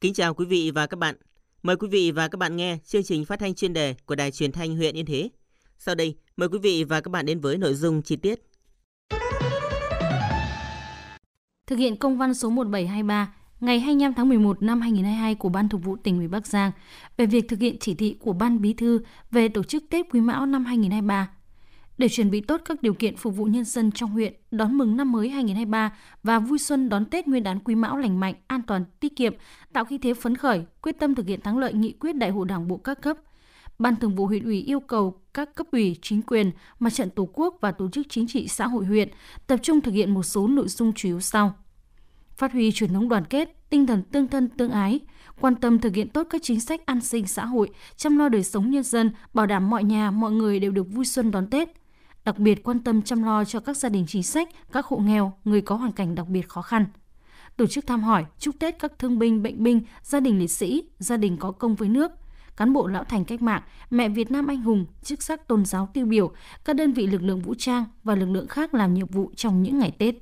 Kính chào quý vị và các bạn. Mời quý vị và các bạn nghe chương trình phát thanh chuyên đề của Đài Truyền thanh huyện Yên Thế. Sau đây, mời quý vị và các bạn đến với nội dung chi tiết. Thực hiện công văn số 1723 ngày 25 tháng 11 năm 2022 của Ban Thường vụ tỉnh ủy Bắc Giang về việc thực hiện chỉ thị của Ban Bí thư về tổ chức Tết Quý Mão năm 2023 để chuẩn bị tốt các điều kiện phục vụ nhân dân trong huyện đón mừng năm mới 2023 và vui xuân đón Tết Nguyên đán Quý Mão lành mạnh, an toàn, tiết kiệm, tạo khí thế phấn khởi, quyết tâm thực hiện thắng lợi nghị quyết Đại hội Đảng bộ các cấp. Ban Thường vụ huyện ủy yêu cầu các cấp ủy, chính quyền, mặt trận Tổ quốc và tổ chức chính trị xã hội huyện tập trung thực hiện một số nội dung chủ yếu sau: phát huy truyền thống đoàn kết, tinh thần tương thân tương ái, quan tâm thực hiện tốt các chính sách an sinh xã hội, chăm lo đời sống nhân dân, bảo đảm mọi nhà, mọi người đều được vui xuân đón Tết, đặc biệt quan tâm chăm lo cho các gia đình chính sách, các hộ nghèo, người có hoàn cảnh đặc biệt khó khăn. Tổ chức thăm hỏi, chúc Tết các thương binh, bệnh binh, gia đình liệt sĩ, gia đình có công với nước, cán bộ lão thành cách mạng, mẹ Việt Nam anh hùng, chức sắc tôn giáo tiêu biểu, các đơn vị lực lượng vũ trang và lực lượng khác làm nhiệm vụ trong những ngày Tết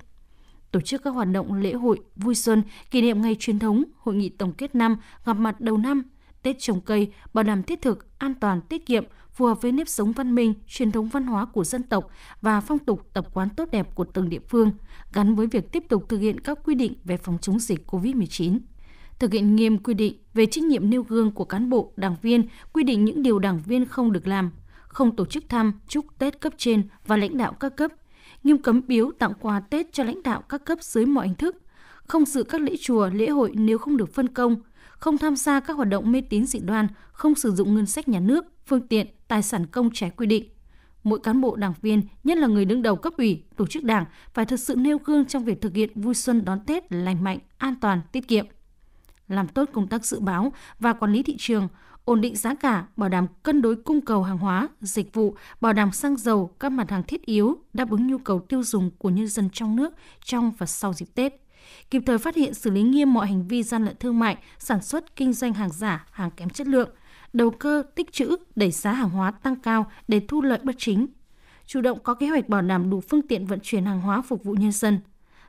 tổ chức các hoạt động lễ hội, vui xuân, kỷ niệm ngày truyền thống, hội nghị tổng kết năm, gặp mặt đầu năm, Tết trồng cây, bảo đảm thiết thực, an toàn, tiết kiệm, phù hợp với nếp sống văn minh, truyền thống văn hóa của dân tộc và phong tục tập quán tốt đẹp của từng địa phương, gắn với việc tiếp tục thực hiện các quy định về phòng chống dịch COVID-19 thực hiện nghiêm quy định về trách nhiệm nêu gương của cán bộ, đảng viên, quy định những điều đảng viên không được làm, không tổ chức thăm, chúc Tết cấp trên và lãnh đạo các cấp, nghiêm cấm biếu tặng quà Tết cho lãnh đạo các cấp dưới mọi hình thức, không dự các lễ chùa, lễ hội nếu không được phân công, không tham gia các hoạt động mê tín dị đoan, không sử dụng ngân sách nhà nước, phương tiện, tài sản công trái quy định. Mỗi cán bộ đảng viên, nhất là người đứng đầu cấp ủy, tổ chức đảng phải thực sự nêu gương trong việc thực hiện vui xuân đón Tết lành mạnh, an toàn, tiết kiệm. Làm tốt công tác dự báo và quản lý thị trường, ổn định giá cả, bảo đảm cân đối cung cầu hàng hóa, dịch vụ, bảo đảm xăng dầu, các mặt hàng thiết yếu đáp ứng nhu cầu tiêu dùng của nhân dân trong nước trong và sau dịp Tết kịp thời phát hiện xử lý nghiêm mọi hành vi gian lận thương mại, sản xuất kinh doanh hàng giả, hàng kém chất lượng, đầu cơ tích trữ, đẩy giá hàng hóa tăng cao để thu lợi bất chính, chủ động có kế hoạch bảo đảm đủ phương tiện vận chuyển hàng hóa phục vụ nhân dân,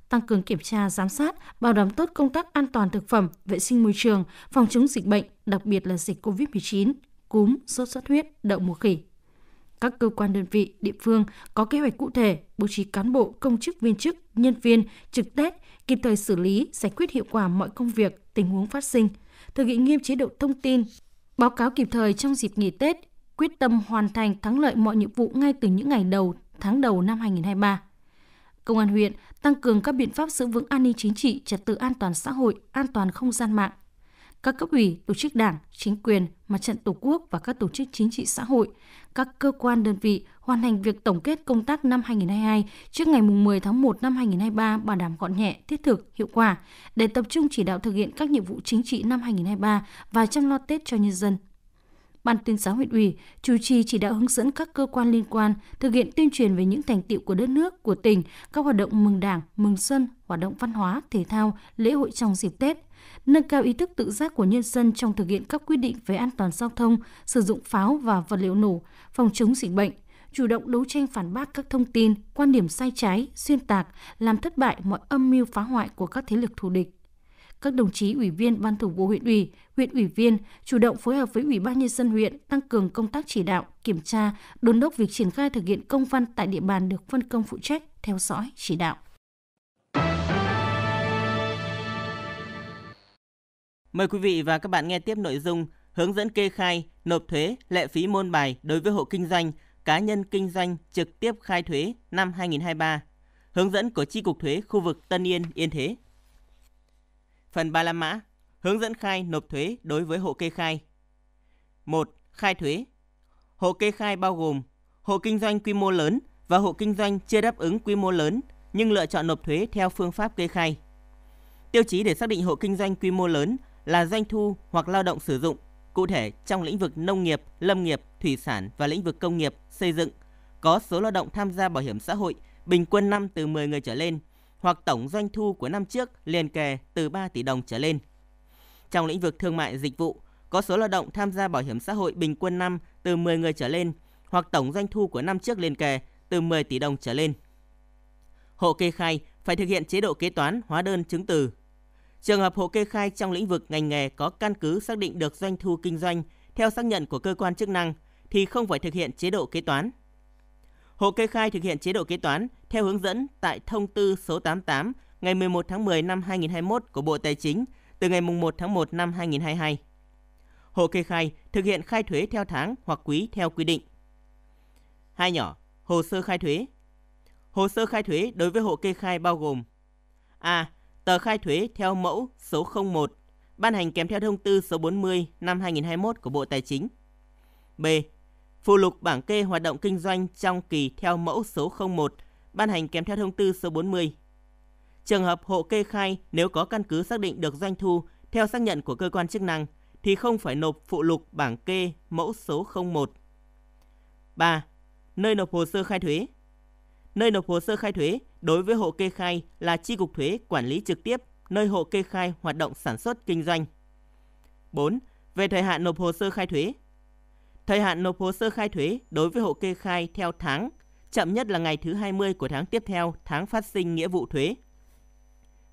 tăng cường kiểm tra giám sát, bảo đảm tốt công tác an toàn thực phẩm, vệ sinh môi trường, phòng chống dịch bệnh, đặc biệt là dịch COVID-19, cúm, sốt xuất huyết, đậu mùa khỉ các cơ quan đơn vị địa phương có kế hoạch cụ thể bố trí cán bộ, công chức viên chức, nhân viên trực Tết kịp thời xử lý, giải quyết hiệu quả mọi công việc, tình huống phát sinh, thực hiện nghiêm chế độ thông tin, báo cáo kịp thời trong dịp nghỉ Tết, quyết tâm hoàn thành thắng lợi mọi nhiệm vụ ngay từ những ngày đầu tháng đầu năm 2023. Công an huyện tăng cường các biện pháp giữ vững an ninh chính trị, trật tự an toàn xã hội, an toàn không gian mạng, các cấp ủy, tổ chức đảng, chính quyền, mặt trận tổ quốc và các tổ chức chính trị xã hội, các cơ quan đơn vị hoàn thành việc tổng kết công tác năm 2022 trước ngày 10 tháng 1 năm 2023 bảo đảm gọn nhẹ, thiết thực, hiệu quả để tập trung chỉ đạo thực hiện các nhiệm vụ chính trị năm 2023 và chăm lo Tết cho nhân dân Ban tuyên giáo huyện ủy chủ trì chỉ đạo hướng dẫn các cơ quan liên quan thực hiện tuyên truyền về những thành tiệu của đất nước, của tỉnh, các hoạt động mừng Đảng, mừng xuân, hoạt động văn hóa, thể thao, lễ hội trong dịp Tết, nâng cao ý thức tự giác của nhân dân trong thực hiện các quy định về an toàn giao thông, sử dụng pháo và vật liệu nổ, phòng chống dịch bệnh, chủ động đấu tranh phản bác các thông tin, quan điểm sai trái, xuyên tạc, làm thất bại mọi âm mưu phá hoại của các thế lực thù địch. Các đồng chí ủy viên ban thường vụ huyện ủy, huyện ủy viên chủ động phối hợp với ủy ban nhân dân huyện tăng cường công tác chỉ đạo, kiểm tra, đôn đốc việc triển khai thực hiện công văn tại địa bàn được phân công phụ trách, theo dõi, chỉ đạo. Mời quý vị và các bạn nghe tiếp nội dung hướng dẫn kê khai, nộp thuế, lệ phí môn bài đối với hộ kinh doanh, cá nhân kinh doanh trực tiếp khai thuế năm 2023. Hướng dẫn của Chi cục thuế khu vực Tân Yên, Yên Thế. Phần 35 mã: Hướng dẫn khai nộp thuế đối với hộ kê khai. 1. Khai thuế. Hộ kê khai bao gồm hộ kinh doanh quy mô lớn và hộ kinh doanh chưa đáp ứng quy mô lớn nhưng lựa chọn nộp thuế theo phương pháp kê khai. Tiêu chí để xác định hộ kinh doanh quy mô lớn là doanh thu hoặc lao động sử dụng, cụ thể trong lĩnh vực nông nghiệp, lâm nghiệp, thủy sản và lĩnh vực công nghiệp, xây dựng, có số lao động tham gia bảo hiểm xã hội bình quân năm từ 10 người trở lên hoặc tổng doanh thu của năm trước liền kề từ 3 tỷ đồng trở lên. Trong lĩnh vực thương mại dịch vụ, có số lao động tham gia bảo hiểm xã hội bình quân năm từ 10 người trở lên hoặc tổng doanh thu của năm trước liền kề từ 10 tỷ đồng trở lên. Hộ kê khai phải thực hiện chế độ kế toán hóa đơn chứng từ Trường hợp hộ kê khai trong lĩnh vực ngành nghề có căn cứ xác định được doanh thu kinh doanh theo xác nhận của cơ quan chức năng thì không phải thực hiện chế độ kế toán. Hộ kê khai thực hiện chế độ kế toán theo hướng dẫn tại thông tư số 88 ngày 11 tháng 10 năm 2021 của Bộ Tài chính từ ngày 1 tháng 1 năm 2022. Hộ kê khai thực hiện khai thuế theo tháng hoặc quý theo quy định. Hai nhỏ, hồ sơ khai thuế. Hồ sơ khai thuế đối với hộ kê khai bao gồm A tờ khai thuế theo mẫu số 01 ban hành kèm theo thông tư số 40 năm 2021 của Bộ Tài chính. B. Phụ lục bảng kê hoạt động kinh doanh trong kỳ theo mẫu số 01 ban hành kèm theo thông tư số 40. Trường hợp hộ kê khai nếu có căn cứ xác định được doanh thu theo xác nhận của cơ quan chức năng thì không phải nộp phụ lục bảng kê mẫu số 01. 3. Nơi nộp hồ sơ khai thuế Nơi nộp hồ sơ khai thuế đối với hộ kê khai là chi cục thuế quản lý trực tiếp nơi hộ kê khai hoạt động sản xuất kinh doanh. 4. Về thời hạn nộp hồ sơ khai thuế. Thời hạn nộp hồ sơ khai thuế đối với hộ kê khai theo tháng, chậm nhất là ngày thứ 20 của tháng tiếp theo tháng phát sinh nghĩa vụ thuế.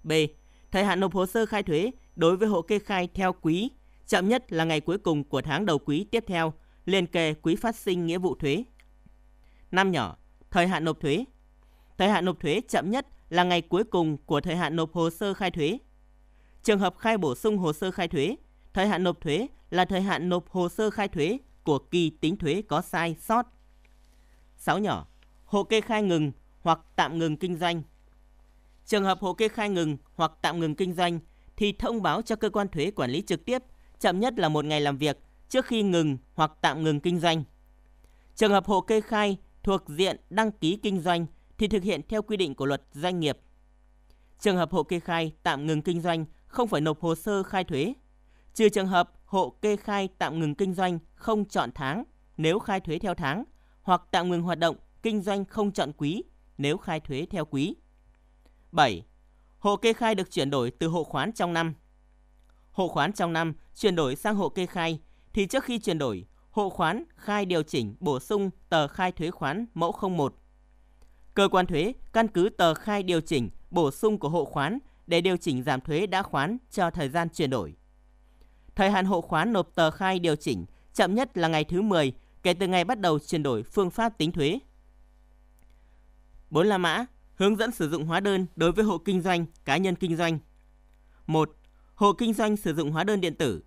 B. Thời hạn nộp hồ sơ khai thuế đối với hộ kê khai theo quý, chậm nhất là ngày cuối cùng của tháng đầu quý tiếp theo, liền kề quý phát sinh nghĩa vụ thuế. Năm nhỏ, thời hạn nộp thuế Thời hạn nộp thuế chậm nhất là ngày cuối cùng của thời hạn nộp hồ sơ khai thuế. Trường hợp khai bổ sung hồ sơ khai thuế, thời hạn nộp thuế là thời hạn nộp hồ sơ khai thuế của kỳ tính thuế có sai sót. 6 nhỏ, hộ kê khai ngừng hoặc tạm ngừng kinh doanh. Trường hợp hộ kê khai ngừng hoặc tạm ngừng kinh doanh thì thông báo cho cơ quan thuế quản lý trực tiếp chậm nhất là một ngày làm việc trước khi ngừng hoặc tạm ngừng kinh doanh. Trường hợp hộ kê khai thuộc diện đăng ký kinh doanh thì thực hiện theo quy định của luật doanh nghiệp. Trường hợp hộ kê khai tạm ngừng kinh doanh không phải nộp hồ sơ khai thuế, trừ trường hợp hộ kê khai tạm ngừng kinh doanh không chọn tháng nếu khai thuế theo tháng hoặc tạm ngừng hoạt động kinh doanh không chọn quý nếu khai thuế theo quý. 7. Hộ kê khai được chuyển đổi từ hộ khoán trong năm. Hộ khoán trong năm chuyển đổi sang hộ kê khai thì trước khi chuyển đổi, hộ khoán khai điều chỉnh bổ sung tờ khai thuế khoán mẫu 01 Cơ quan thuế căn cứ tờ khai điều chỉnh, bổ sung của hộ khoán để điều chỉnh giảm thuế đã khoán cho thời gian chuyển đổi. Thời hạn hộ khoán nộp tờ khai điều chỉnh chậm nhất là ngày thứ 10 kể từ ngày bắt đầu chuyển đổi phương pháp tính thuế. 4 là mã, hướng dẫn sử dụng hóa đơn đối với hộ kinh doanh, cá nhân kinh doanh. 1. Hộ kinh doanh sử dụng hóa đơn điện tử.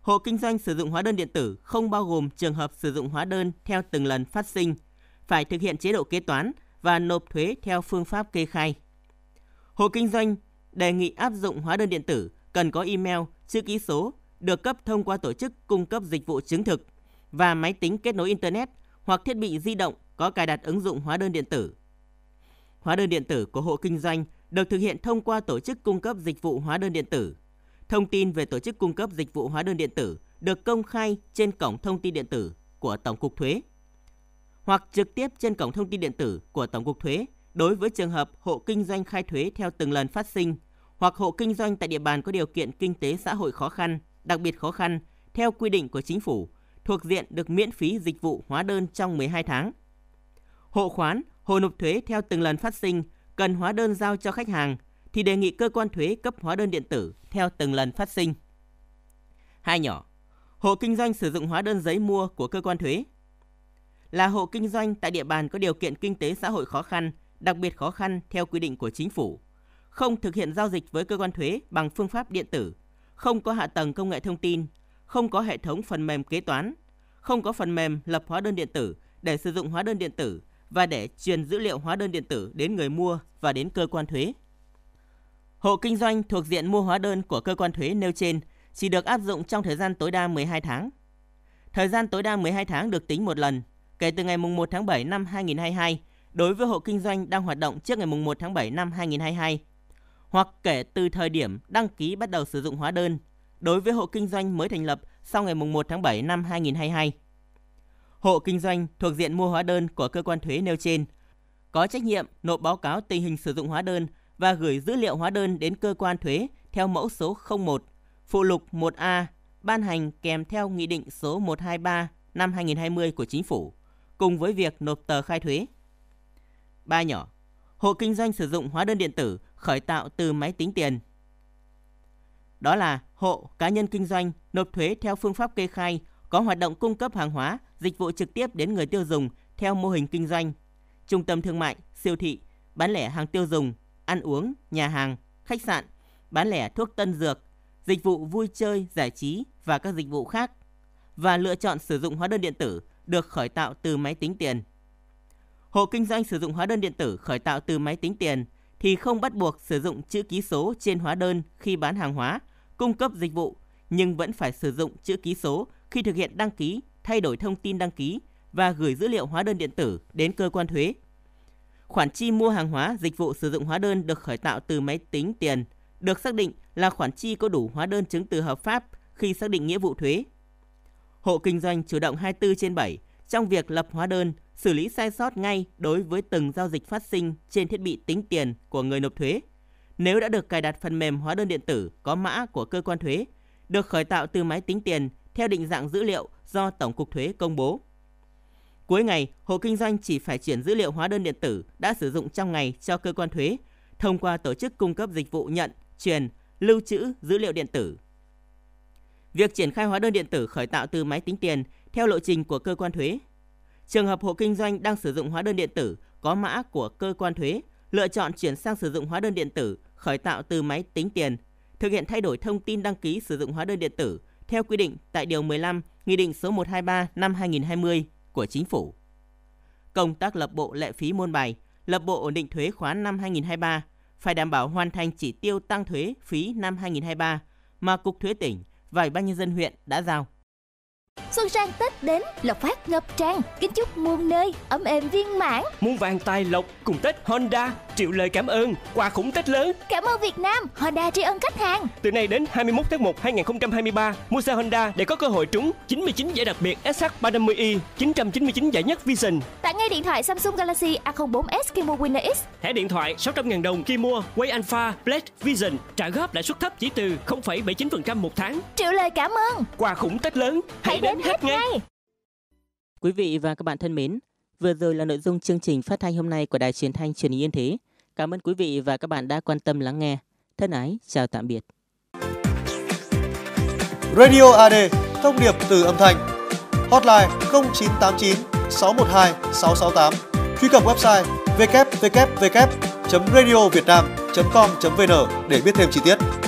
Hộ kinh doanh sử dụng hóa đơn điện tử không bao gồm trường hợp sử dụng hóa đơn theo từng lần phát sinh, phải thực hiện chế độ kế toán và nộp thuế theo phương pháp kê khai. Hộ kinh doanh đề nghị áp dụng hóa đơn điện tử cần có email, chữ ký số được cấp thông qua tổ chức cung cấp dịch vụ chứng thực và máy tính kết nối internet hoặc thiết bị di động có cài đặt ứng dụng hóa đơn điện tử. Hóa đơn điện tử của hộ kinh doanh được thực hiện thông qua tổ chức cung cấp dịch vụ hóa đơn điện tử. Thông tin về tổ chức cung cấp dịch vụ hóa đơn điện tử được công khai trên cổng thông tin điện tử của Tổng cục Thuế hoặc trực tiếp trên cổng thông tin điện tử của Tổng cục Thuế đối với trường hợp hộ kinh doanh khai thuế theo từng lần phát sinh hoặc hộ kinh doanh tại địa bàn có điều kiện kinh tế xã hội khó khăn, đặc biệt khó khăn theo quy định của chính phủ thuộc diện được miễn phí dịch vụ hóa đơn trong 12 tháng. Hộ khoán, hộ nộp thuế theo từng lần phát sinh cần hóa đơn giao cho khách hàng thì đề nghị cơ quan thuế cấp hóa đơn điện tử theo từng lần phát sinh. Hai nhỏ, hộ kinh doanh sử dụng hóa đơn giấy mua của cơ quan thuế là hộ kinh doanh tại địa bàn có điều kiện kinh tế xã hội khó khăn, đặc biệt khó khăn theo quy định của chính phủ, không thực hiện giao dịch với cơ quan thuế bằng phương pháp điện tử, không có hạ tầng công nghệ thông tin, không có hệ thống phần mềm kế toán, không có phần mềm lập hóa đơn điện tử để sử dụng hóa đơn điện tử và để truyền dữ liệu hóa đơn điện tử đến người mua và đến cơ quan thuế. Hộ kinh doanh thuộc diện mua hóa đơn của cơ quan thuế nêu trên chỉ được áp dụng trong thời gian tối đa 12 tháng. Thời gian tối đa 12 tháng được tính một lần kể từ ngày 1 tháng 7 năm 2022 đối với hộ kinh doanh đang hoạt động trước ngày 1 tháng 7 năm 2022 hoặc kể từ thời điểm đăng ký bắt đầu sử dụng hóa đơn đối với hộ kinh doanh mới thành lập sau ngày 1 tháng 7 năm 2022. Hộ kinh doanh thuộc diện mua hóa đơn của cơ quan thuế nêu trên có trách nhiệm nộp báo cáo tình hình sử dụng hóa đơn và gửi dữ liệu hóa đơn đến cơ quan thuế theo mẫu số 01, phụ lục 1A, ban hành kèm theo Nghị định số 123 năm 2020 của Chính phủ cùng với việc nộp tờ khai thuế. Ba nhỏ, hộ kinh doanh sử dụng hóa đơn điện tử khởi tạo từ máy tính tiền. Đó là hộ cá nhân kinh doanh nộp thuế theo phương pháp kê khai có hoạt động cung cấp hàng hóa, dịch vụ trực tiếp đến người tiêu dùng theo mô hình kinh doanh, trung tâm thương mại, siêu thị, bán lẻ hàng tiêu dùng, ăn uống, nhà hàng, khách sạn, bán lẻ thuốc tân dược, dịch vụ vui chơi, giải trí và các dịch vụ khác và lựa chọn sử dụng hóa đơn điện tử được khởi tạo từ máy tính tiền. Hộ kinh doanh sử dụng hóa đơn điện tử khởi tạo từ máy tính tiền thì không bắt buộc sử dụng chữ ký số trên hóa đơn khi bán hàng hóa, cung cấp dịch vụ, nhưng vẫn phải sử dụng chữ ký số khi thực hiện đăng ký, thay đổi thông tin đăng ký và gửi dữ liệu hóa đơn điện tử đến cơ quan thuế. Khoản chi mua hàng hóa, dịch vụ sử dụng hóa đơn được khởi tạo từ máy tính tiền được xác định là khoản chi có đủ hóa đơn chứng từ hợp pháp khi xác định nghĩa vụ thuế hộ kinh doanh chủ động 24 trên 7 trong việc lập hóa đơn, xử lý sai sót ngay đối với từng giao dịch phát sinh trên thiết bị tính tiền của người nộp thuế. Nếu đã được cài đặt phần mềm hóa đơn điện tử có mã của cơ quan thuế, được khởi tạo từ máy tính tiền theo định dạng dữ liệu do Tổng cục Thuế công bố. Cuối ngày, hộ kinh doanh chỉ phải chuyển dữ liệu hóa đơn điện tử đã sử dụng trong ngày cho cơ quan thuế thông qua tổ chức cung cấp dịch vụ nhận, truyền, lưu trữ dữ liệu điện tử Việc triển khai hóa đơn điện tử khởi tạo từ máy tính tiền theo lộ trình của cơ quan thuế. Trường hợp hộ kinh doanh đang sử dụng hóa đơn điện tử có mã của cơ quan thuế, lựa chọn chuyển sang sử dụng hóa đơn điện tử khởi tạo từ máy tính tiền, thực hiện thay đổi thông tin đăng ký sử dụng hóa đơn điện tử theo quy định tại Điều 15 Nghị định số 123 năm 2020 của Chính phủ. Công tác lập bộ lệ phí môn bài, lập bộ ổn định thuế khóa năm 2023 phải đảm bảo hoàn thành chỉ tiêu tăng thuế phí năm 2023 mà Cục Thuế tỉnh và Ủy ban nhân dân huyện đã giao. Xuân sang Tết đến, Lộc Phát ngập tràn, kính chúc muôn nơi ấm êm viên mãn. Muôn vàng tài lộc cùng Tết Honda triệu lời cảm ơn, quà khủng Tết lớn. Cảm ơn Việt Nam, Honda tri ân khách hàng. Từ nay đến 21 tháng 1 2023, mua xe Honda để có cơ hội trúng 99 giải đặc biệt SH350i, 999 giải nhất Vision. Tặng ngay điện thoại Samsung Galaxy A04s khi mua Winner X. Thẻ điện thoại 600.000 đồng khi mua Way Alpha Black Vision trả góp lãi suất thấp chỉ từ 0,79% một tháng. Triệu lời cảm ơn. Quà khủng Tết lớn, hãy, hãy đến, đến hết ngay. ngay. Quý vị và các bạn thân mến, Vừa rồi là nội dung chương trình phát thanh hôm nay của Đài Truyền thanh Truyền hình Yên Thế. Cảm ơn quý vị và các bạn đã quan tâm lắng nghe. Thân ái, chào tạm biệt. Radio AD, thông điệp từ âm thanh. Hotline 0989 612 668. Truy cập website www.radiovietnam.com.vn để biết thêm chi tiết.